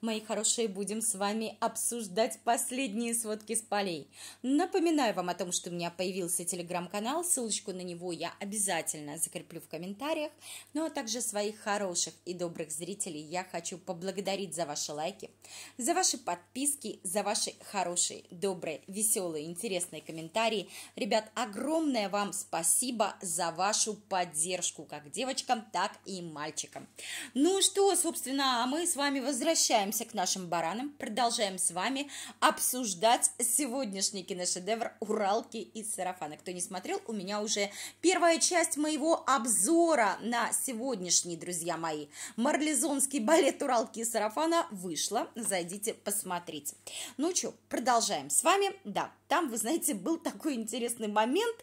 Мои хорошие, будем с вами обсуждать последние сводки с полей. Напоминаю вам о том, что у меня появился телеграм-канал, ссылочку на него я обязательно закреплю в комментариях. Ну а также своих хороших и добрых зрителей я хочу поблагодарить за ваши лайки, за ваши подписки, за ваши хорошие, добрые, веселые, интересные комментарии. Ребят, огромное вам спасибо за вашу поддержку как девочкам, так и мальчикам. Ну что, собственно, а мы с вами возвращаемся возвращаемся к нашим баранам, продолжаем с вами обсуждать сегодняшний киношедевр «Уралки из сарафана». Кто не смотрел, у меня уже первая часть моего обзора на сегодняшний, друзья мои, марлезонский балет «Уралки из сарафана» вышла, зайдите, посмотрите. Ну что, продолжаем с вами, да, там, вы знаете, был такой интересный момент,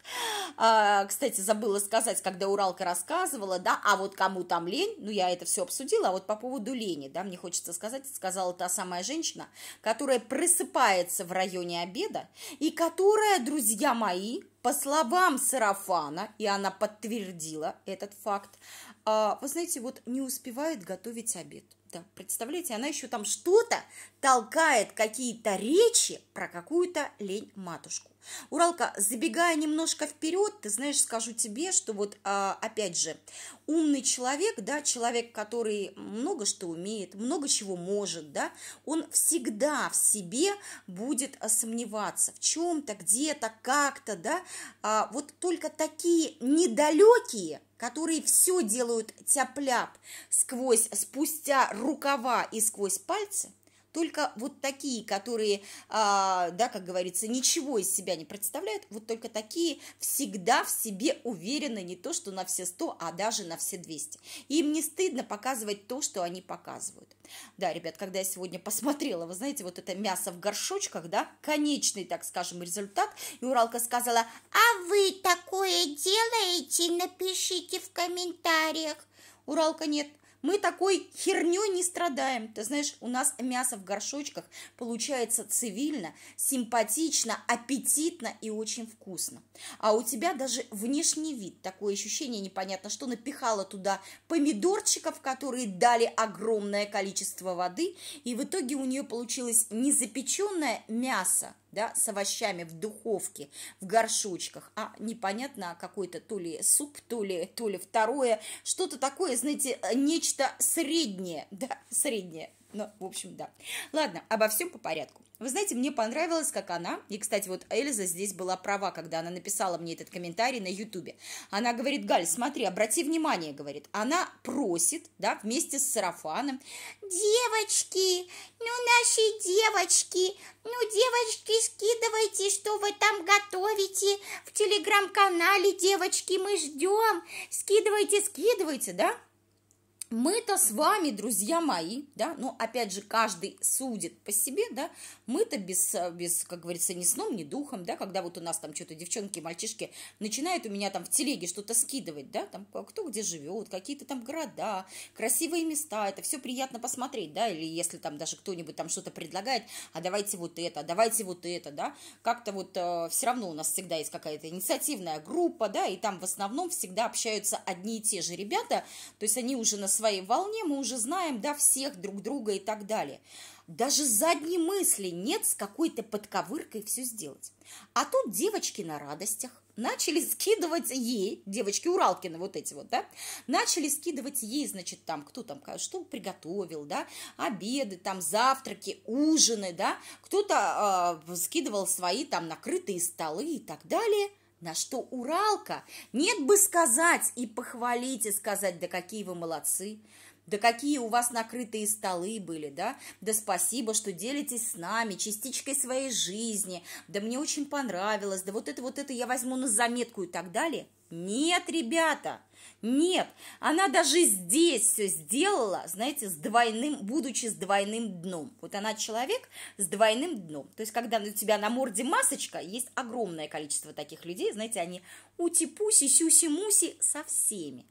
а, кстати, забыла сказать, когда Уралка рассказывала, да, а вот кому там лень, ну, я это все обсудила, а вот по поводу лени, да, мне хочется сказать, сказать, сказала та самая женщина, которая просыпается в районе обеда и которая, друзья мои, по словам Сарафана, и она подтвердила этот факт, а, вы знаете, вот не успевает готовить обед. Да, представляете, она еще там что-то толкает, какие-то речи про какую-то лень матушку. Уралка, забегая немножко вперед, ты знаешь, скажу тебе, что вот а, опять же, умный человек, да, человек, который много что умеет, много чего может, да, он всегда в себе будет а, сомневаться в чем-то, где-то, как-то, да, а, вот только такие недалекие, которые все делают тяп сквозь, спустя рукава и сквозь пальцы – только вот такие, которые, а, да, как говорится, ничего из себя не представляют, вот только такие всегда в себе уверены не то, что на все 100, а даже на все 200. Им не стыдно показывать то, что они показывают. Да, ребят, когда я сегодня посмотрела, вы знаете, вот это мясо в горшочках, да, конечный, так скажем, результат, и Уралка сказала, а вы такое делаете, напишите в комментариях. Уралка, нет, мы такой херней не страдаем. Ты знаешь, у нас мясо в горшочках получается цивильно, симпатично, аппетитно и очень вкусно. А у тебя даже внешний вид, такое ощущение непонятно, что напихала туда помидорчиков, которые дали огромное количество воды, и в итоге у нее получилось не запеченное мясо, да, с овощами в духовке, в горшочках, а непонятно а какой-то то ли суп, то ли, то ли второе, что-то такое, знаете, э, нечто среднее, да, среднее, ну, в общем, да. Ладно, обо всем по порядку. Вы знаете, мне понравилось, как она, и, кстати, вот Эльза здесь была права, когда она написала мне этот комментарий на Ютубе. Она говорит, Галь, смотри, обрати внимание, говорит, она просит, да, вместе с сарафаном, девочки, ну наши девочки, ну девочки, скидывайте, что вы там готовите в телеграм-канале, девочки, мы ждем, скидывайте, скидывайте, да? мы-то с вами, друзья мои, да, но ну, опять же каждый судит по себе, да, мы-то без, без, как говорится, ни сном, ни духом, да, когда вот у нас там что-то девчонки, мальчишки начинают у меня там в телеге что-то скидывать, да, там а кто где живет, какие-то там города, красивые места, это все приятно посмотреть, да, или если там даже кто-нибудь там что-то предлагает, а давайте вот это, а давайте вот это, да, как-то вот э, все равно у нас всегда есть какая-то инициативная группа, да, и там в основном всегда общаются одни и те же ребята, то есть они уже на своем своей волне, мы уже знаем, да, всех друг друга и так далее. Даже задней мысли нет с какой-то подковыркой все сделать. А тут девочки на радостях, начали скидывать ей, девочки Уралкины вот эти вот, да, начали скидывать ей, значит, там, кто там, что приготовил, да, обеды, там, завтраки, ужины, да, кто-то э, скидывал свои там накрытые столы и так далее – на что Уралка, нет бы сказать и похвалить, и сказать, да какие вы молодцы, да какие у вас накрытые столы были, да? Да спасибо, что делитесь с нами частичкой своей жизни. Да мне очень понравилось. Да вот это, вот это я возьму на заметку и так далее – нет, ребята, нет, она даже здесь все сделала, знаете, с двойным, будучи с двойным дном. Вот она человек с двойным дном. То есть, когда у тебя на морде масочка, есть огромное количество таких людей, знаете, они ути-пуси, сюси-муси со всеми.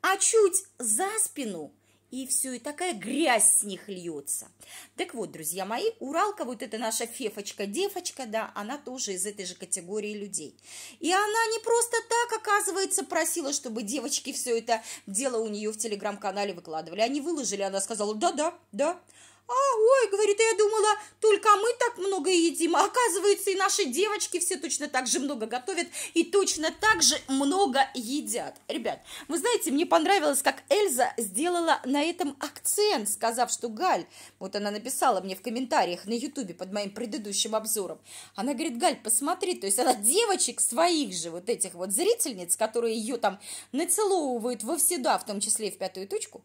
А чуть за спину и все, и такая грязь с них льется. Так вот, друзья мои, Уралка, вот эта наша фефочка-девочка, да, она тоже из этой же категории людей. И она не просто так, оказывается, просила, чтобы девочки все это дело у нее в телеграм-канале выкладывали. Они выложили, она сказала, да-да, да, да, да «А, ой, — говорит, — я думала, только мы так много едим, а оказывается, и наши девочки все точно так же много готовят и точно так же много едят». Ребят, вы знаете, мне понравилось, как Эльза сделала на этом акцент, сказав, что Галь, вот она написала мне в комментариях на Ютубе под моим предыдущим обзором, она говорит, Галь, посмотри, то есть она девочек своих же, вот этих вот зрительниц, которые ее там нацеловывают во всегда, в том числе и в пятую точку,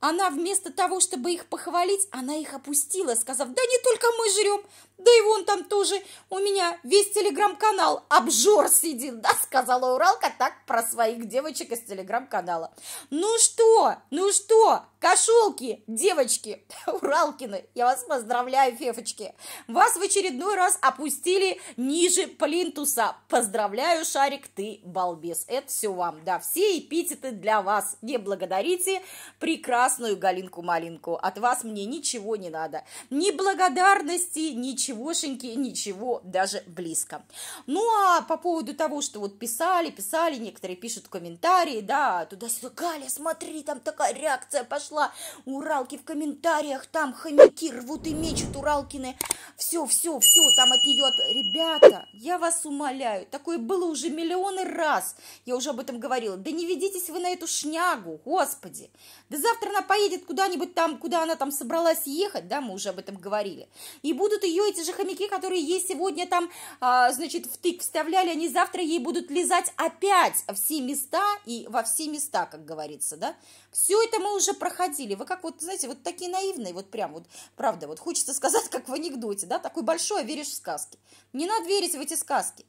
она вместо того, чтобы их похвалить, она их опустила, сказав, «Да не только мы жрем, да и вон там тоже у меня весь телеграм-канал обжор сидит, да, сказала Уралка так про своих девочек из телеграм-канала. Ну что, ну что, кошелки, девочки, Уралкины, я вас поздравляю, фефочки. Вас в очередной раз опустили ниже плинтуса. Поздравляю, Шарик, ты балбес. Это все вам, да, все эпитеты для вас. Не благодарите прекрасную Галинку-малинку. От вас мне ничего не надо. Ни благодарности, ничего ничегошеньки, ничего даже близко. Ну, а по поводу того, что вот писали, писали, некоторые пишут комментарии, да, туда-сюда, Галя, смотри, там такая реакция пошла, уралки в комментариях, там хомяки рвут и мечут уралкины, все, все, все, там от нее, от... ребята, я вас умоляю, такое было уже миллионы раз, я уже об этом говорила, да не ведитесь вы на эту шнягу, господи, да завтра она поедет куда-нибудь там, куда она там собралась ехать, да, мы уже об этом говорили, и будут ее эти эти же хомяки, которые ей сегодня там, а, значит, втык вставляли, они завтра ей будут лизать опять все места и во все места, как говорится, да. Все это мы уже проходили. Вы как вот, знаете, вот такие наивные, вот прям вот, правда, вот хочется сказать, как в анекдоте, да, такой большой, а веришь в сказки. Не надо верить в эти сказки.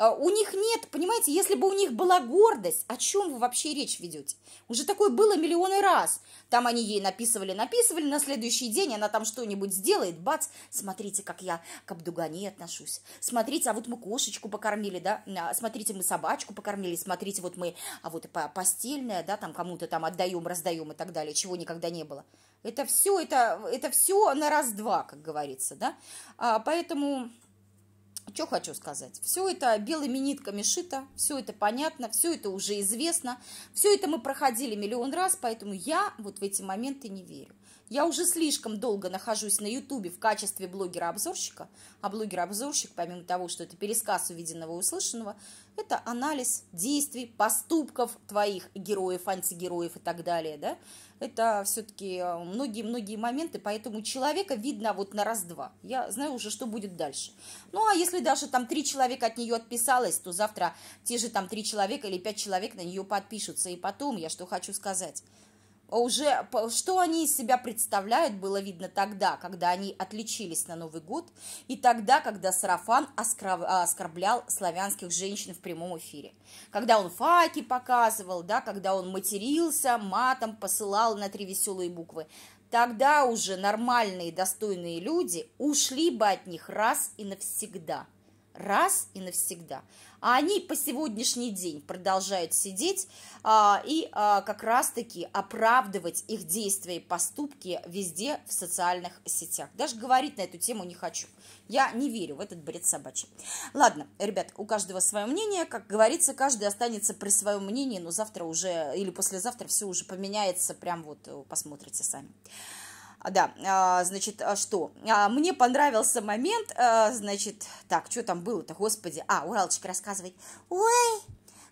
А, у них нет, понимаете, если бы у них была гордость, о чем вы вообще речь ведете? Уже такое было миллионы раз. Там они ей написывали, написывали, на следующий день она там что-нибудь сделает, бац, смотрите, как я к Абдугане отношусь. Смотрите, а вот мы кошечку покормили, да, а, смотрите, мы собачку покормили, смотрите, вот мы, а вот и постельное, да, там кому-то там отдаем, раздаем и так далее, чего никогда не было. Это все, это, это все на раз-два, как говорится, да. А, поэтому что хочу сказать? Все это белыми нитками шито, все это понятно, все это уже известно, все это мы проходили миллион раз, поэтому я вот в эти моменты не верю. Я уже слишком долго нахожусь на Ютубе в качестве блогера-обзорщика, а блогер-обзорщик, помимо того, что это пересказ увиденного и услышанного, это анализ действий, поступков твоих героев, антигероев и так далее, да. Это все-таки э, многие-многие моменты, поэтому человека видно вот на раз-два. Я знаю уже, что будет дальше. Ну, а если даже там три человека от нее отписалось, то завтра те же там три человека или пять человек на нее подпишутся. И потом я что хочу сказать – уже что они из себя представляют, было видно тогда, когда они отличились на Новый год, и тогда, когда Сарафан а, оскорблял славянских женщин в прямом эфире. Когда он факи показывал, да, когда он матерился, матом посылал на три веселые буквы. Тогда уже нормальные, достойные люди ушли бы от них раз и навсегда – раз и навсегда. А они по сегодняшний день продолжают сидеть а, и а, как раз-таки оправдывать их действия и поступки везде в социальных сетях. Даже говорить на эту тему не хочу. Я не верю в этот бред собачий. Ладно, ребят, у каждого свое мнение. Как говорится, каждый останется при своем мнении, но завтра уже или послезавтра все уже поменяется. Прям вот э, посмотрите сами. А, да, а, значит, а что? Мне понравился момент, значит, так, что там было-то, господи? А, Уралочка рассказывает, ой,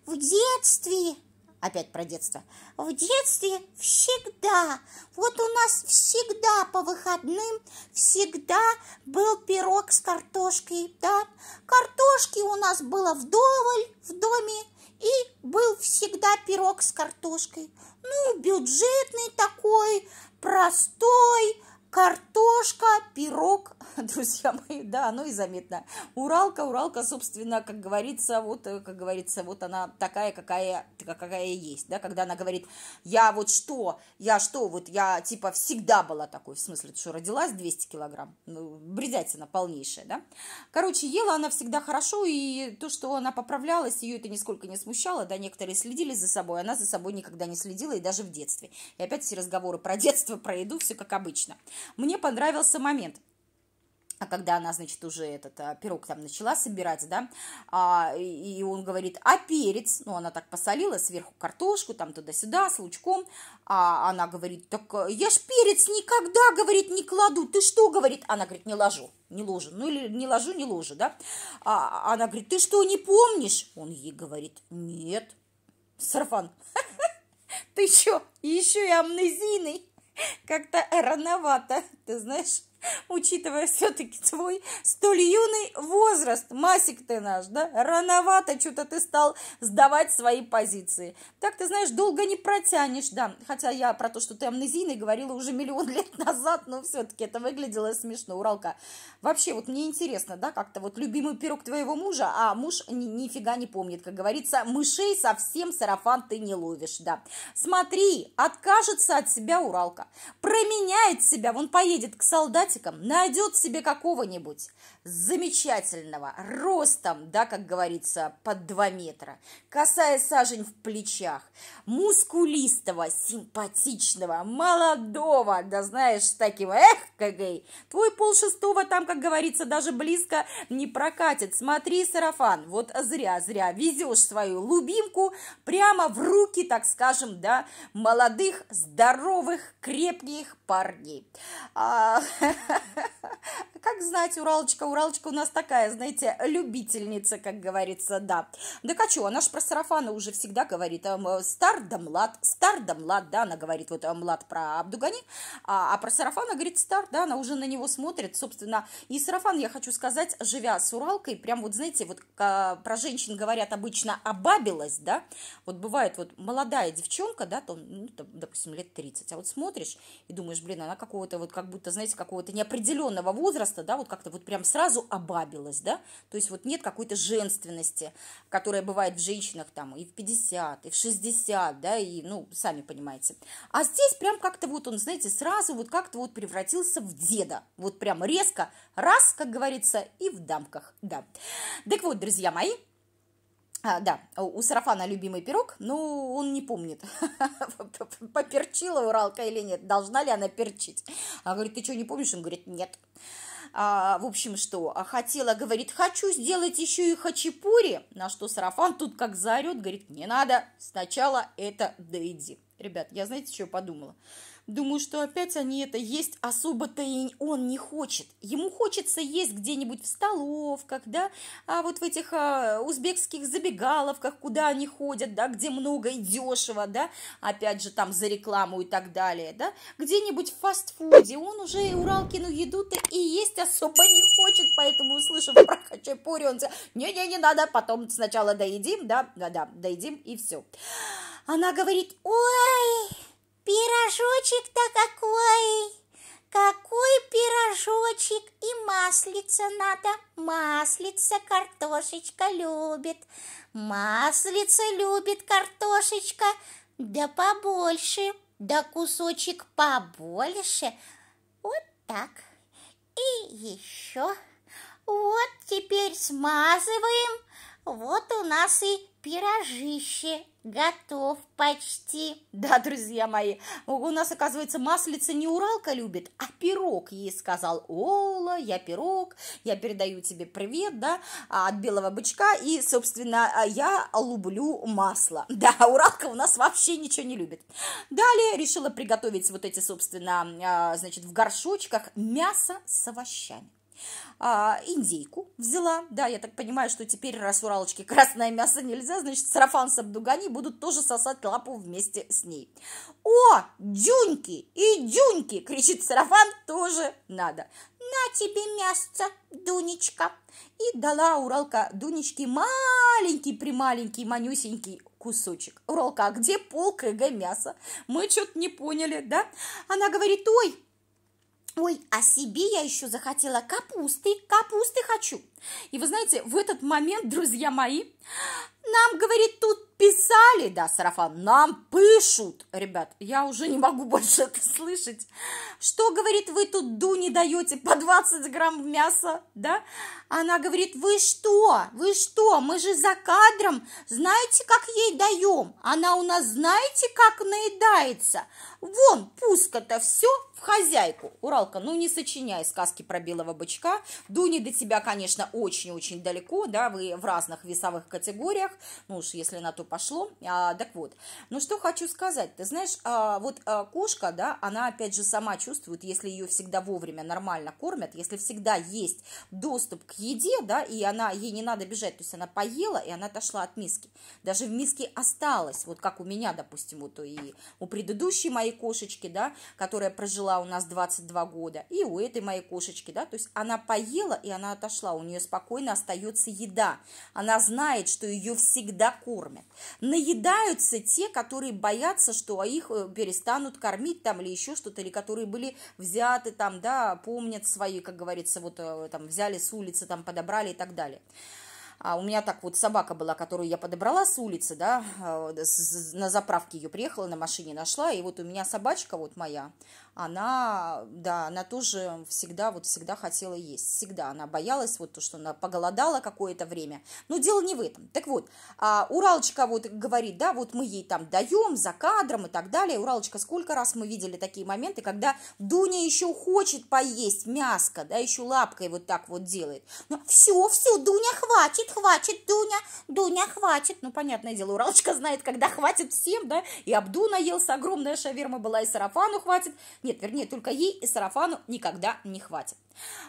в детстве, опять про детство, в детстве всегда, вот у нас всегда по выходным, всегда был пирог с картошкой, да, картошки у нас было вдоволь в доме, и был всегда пирог с картошкой. Ну, бюджетный такой, простой, картошка, пирог друзья мои, да, оно ну и заметно. Уралка, Уралка, собственно, как говорится, вот, э, как говорится, вот она такая, какая, какая есть, да, когда она говорит, я вот что, я что, вот я, типа, всегда была такой, в смысле, что родилась 200 килограмм, ну, бредятина полнейшая, да. Короче, ела она всегда хорошо, и то, что она поправлялась, ее это нисколько не смущало, да, некоторые следили за собой, она за собой никогда не следила, и даже в детстве. И опять все разговоры про детство, про еду, все как обычно. Мне понравился момент – а когда она, значит, уже этот а, пирог там начала собирать, да, а, и, и он говорит, а перец, ну, она так посолила сверху картошку, там туда-сюда, с лучком, а она говорит, так э, я ж перец никогда, говорит, не кладу, ты что, говорит, она говорит, не ложу, не ложу, ну, или не ложу, не ложу, да, а она говорит, ты что, не помнишь? Он ей говорит, нет, Сарфан, ты чё, еще и амнезийный, как-то рановато, ты знаешь, учитывая все-таки твой столь юный возраст, Масик ты наш, да, рановато что-то ты стал сдавать свои позиции. Так, ты знаешь, долго не протянешь, да, хотя я про то, что ты амнезийный говорила уже миллион лет назад, но все-таки это выглядело смешно, уралка. Вообще, вот мне интересно, да, как-то вот любимый пирог твоего мужа, а муж ни, нифига не помнит, как говорится, мышей совсем сарафан ты не ловишь, да. Смотри, откажется от себя уралка, променяет себя, он поедет к солдату, математиком найдет себе какого-нибудь замечательного, ростом, да, как говорится, под 2 метра, касая сажень в плечах, мускулистого, симпатичного, молодого, да знаешь, таким, эх, какой, твой полшестого там, как говорится, даже близко не прокатит, смотри, сарафан, вот зря, зря, везешь свою любимку прямо в руки, так скажем, да, молодых, здоровых, крепких парней. А, Как знать, Уралочка, Уралочка у нас такая, знаете, любительница, как говорится, да. Да а что, она же про сарафаны уже всегда говорит, эм, э, стар да млад, стар да млад, да, она говорит, вот млад эм, про Абдугани, а, а про сарафана говорит стар, да, она уже на него смотрит, собственно, и сарафан, я хочу сказать, живя с Уралкой, прям вот, знаете, вот а, про женщин говорят обычно обабилась, да, вот бывает вот молодая девчонка, да, там, ну, допустим, лет 30, а вот смотришь и думаешь, блин, она какого-то вот как будто, знаете, какого-то какого-то неопределенного возраста, да, вот как-то вот прям сразу обабилась, да, то есть вот нет какой-то женственности, которая бывает в женщинах там и в 50, и в 60, да, и, ну, сами понимаете. А здесь прям как-то вот он, знаете, сразу вот как-то вот превратился в деда, вот прям резко, раз, как говорится, и в дамках, да. Так вот, друзья мои, а, да, у Сарафана любимый пирог, но ну, он не помнит, поперчила Уралка или нет, должна ли она перчить. Она говорит, ты что, не помнишь? Он говорит, нет. А, в общем, что, а хотела, говорит, хочу сделать еще и хачапури, на что Сарафан тут как заорет, говорит, не надо, сначала это доеди. Ребят, я знаете, что подумала? Думаю, что опять они это есть особо-то и он не хочет. Ему хочется есть где-нибудь в столовках, да, а вот в этих а, узбекских забегаловках, куда они ходят, да, где много и дешево, да, опять же там за рекламу и так далее, да, где-нибудь в фастфуде. Он уже Уралкину еду-то и есть особо не хочет, поэтому, услышав про хачапури, он не-не-не надо, потом сначала доедим, да, да-да, доедим и все. Она говорит, ой, Пирожочек-то какой! Какой пирожочек! И маслица надо, маслица картошечка любит. Маслица любит картошечка, да побольше, да кусочек побольше. Вот так. И еще. Вот теперь смазываем вот у нас и пирожище готов почти. Да, друзья мои, у нас, оказывается, маслица не Уралка любит, а пирог ей сказал. Ола, я пирог, я передаю тебе привет, да, от белого бычка, и, собственно, я люблю масло. Да, Уралка у нас вообще ничего не любит. Далее решила приготовить вот эти, собственно, а, значит, в горшочках мясо с овощами а, индейку взяла, да, я так понимаю, что теперь, раз уралочки красное мясо нельзя, значит, сарафан с обдугани будут тоже сосать лапу вместе с ней. О, дюньки и дюньки, кричит сарафан, тоже надо. На тебе мясо, Дунечка. И дала Уралка Дунечке маленький-прималенький, манюсенький кусочек. Уралка, а где пол кг мяса? Мы что-то не поняли, да? Она говорит, ой, Ой, а себе я еще захотела капусты, капусты хочу. И вы знаете, в этот момент, друзья мои, нам, говорит, тут писали, да, сарафан, нам пышут, ребят, я уже не могу больше это слышать. Что, говорит, вы тут ду не даете по 20 грамм мяса, да? Она говорит, вы что, вы что, мы же за кадром, знаете, как ей даем? Она у нас, знаете, как наедается? Вон, пуска-то все в хозяйку. Уралка, ну не сочиняй сказки про белого бычка. Дуни до тебя, конечно, очень-очень далеко, да, вы в разных весовых категориях, ну уж если на то пошло. А, так вот, ну что хочу сказать, ты знаешь, а, вот а, кошка, да, она опять же сама чувствует, если ее всегда вовремя нормально кормят, если всегда есть доступ к еде, да, и она, ей не надо бежать, то есть она поела, и она отошла от миски. Даже в миске осталось, вот как у меня, допустим, вот и у предыдущей моей кошечки, да, которая прожила была у нас 22 года, и у этой моей кошечки, да, то есть она поела и она отошла, у нее спокойно остается еда, она знает, что ее всегда кормят. Наедаются те, которые боятся, что их э, перестанут кормить там или еще что-то, или которые были взяты там, да, помнят свои, как говорится, вот э, там взяли с улицы, там подобрали и так далее. А у меня так вот собака была, которую я подобрала с улицы, да, э, на заправке ее приехала, на машине нашла, и вот у меня собачка вот моя, она, да, она тоже всегда, вот всегда хотела есть, всегда она боялась, вот то, что она поголодала какое-то время, но дело не в этом. Так вот, а Уралочка вот говорит, да, вот мы ей там даем за кадром и так далее, Уралочка, сколько раз мы видели такие моменты, когда Дуня еще хочет поесть мяско, да, еще лапкой вот так вот делает, ну все, все, Дуня, хватит, хватит, Дуня, Дуня, хватит, ну, понятное дело, Уралочка знает, когда хватит всем, да, и Абду наелся, огромная шаверма была, и сарафану хватит, нет, вернее, только ей и сарафану никогда не хватит.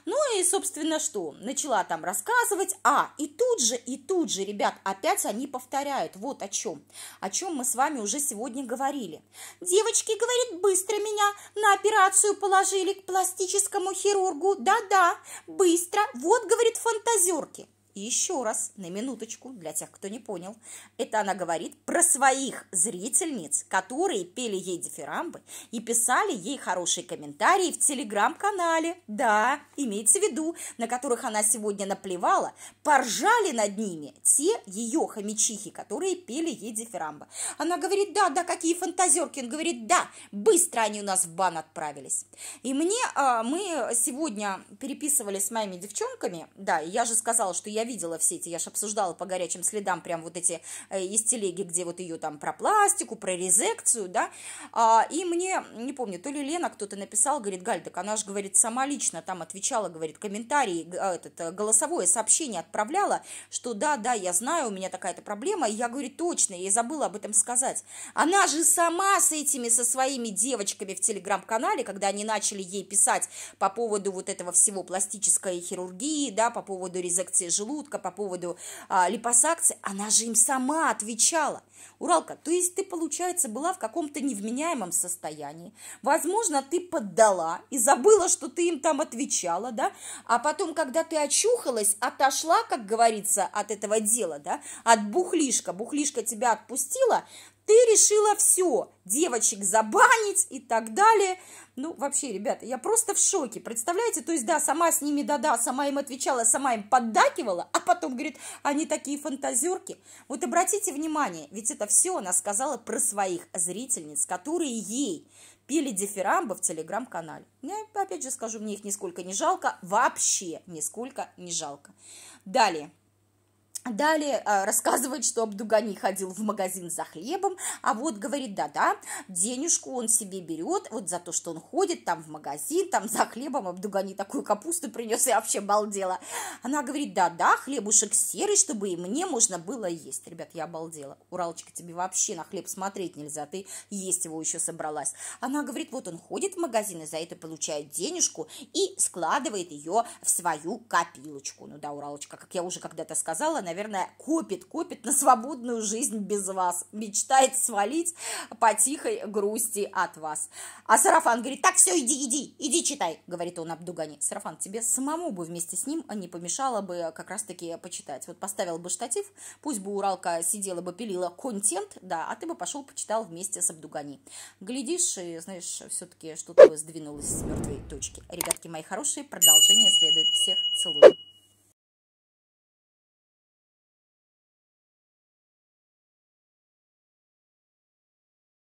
Ну и, собственно, что? Начала там рассказывать. А, и тут же, и тут же, ребят, опять они повторяют. Вот о чем. О чем мы с вами уже сегодня говорили. Девочки, говорит, быстро меня на операцию положили к пластическому хирургу. Да-да, быстро. Вот, говорит, фантазерки. И еще раз, на минуточку, для тех, кто не понял, это она говорит про своих зрительниц, которые пели ей дифирамбы и писали ей хорошие комментарии в телеграм-канале, да, имейте в виду, на которых она сегодня наплевала, поржали над ними те ее хомячихи, которые пели ей дифирамбы. Она говорит, да, да, какие фантазерки, он говорит, да, быстро они у нас в бан отправились. И мне, а, мы сегодня переписывали с моими девчонками, да, я же сказала, что я я видела все эти, я же обсуждала по горячим следам прям вот эти э, из телеги, где вот ее там про пластику, про резекцию, да, а, и мне, не помню, то ли Лена кто-то написал, говорит, Галь, так она же, говорит, сама лично там отвечала, говорит, комментарии, а, этот, э, голосовое сообщение отправляла, что да, да, я знаю, у меня такая-то проблема, и я, говорю точно, я забыла об этом сказать. Она же сама с этими, со своими девочками в телеграм-канале, когда они начали ей писать по поводу вот этого всего пластической хирургии, да, по поводу резекции желудка, желудка по поводу а, липосакции, она же им сама отвечала. Уралка, то есть ты, получается, была в каком-то невменяемом состоянии. Возможно, ты поддала и забыла, что ты им там отвечала, да? А потом, когда ты очухалась, отошла, как говорится, от этого дела, да, от бухлишка, бухлишка тебя отпустила, ты решила все, девочек забанить и так далее. Ну, вообще, ребята, я просто в шоке, представляете? То есть, да, сама с ними, да-да, сама им отвечала, сама им поддакивала, а потом, говорит, они такие фантазерки. Вот обратите внимание, ведь это все она сказала про своих зрительниц, которые ей пели дифирамбы в телеграм-канале. Я, опять же скажу, мне их нисколько не жалко, вообще нисколько не жалко. Далее. Далее э, рассказывает, что Абдугани ходил в магазин за хлебом, а вот говорит, да-да, денежку он себе берет вот за то, что он ходит там в магазин, там за хлебом, Абдугани такую капусту принес, я вообще балдела. Она говорит, да-да, хлебушек серый, чтобы и мне можно было есть. Ребят, я обалдела. Уралочка, тебе вообще на хлеб смотреть нельзя, ты есть его еще собралась. Она говорит, вот он ходит в магазин и за это получает денежку и складывает ее в свою копилочку. Ну да, Уралочка, как я уже когда-то сказала, наверное, наверное, копит, копит на свободную жизнь без вас, мечтает свалить по тихой грусти от вас. А Сарафан говорит, так, все, иди, иди, иди читай, говорит он Абдугане. Сарафан, тебе самому бы вместе с ним не помешало бы как раз-таки почитать. Вот поставил бы штатив, пусть бы Уралка сидела бы, пилила контент, да, а ты бы пошел почитал вместе с Абдугани. Глядишь, и, знаешь, все-таки что-то сдвинулось с мертвой точки. Ребятки мои хорошие, продолжение следует. Всех целую.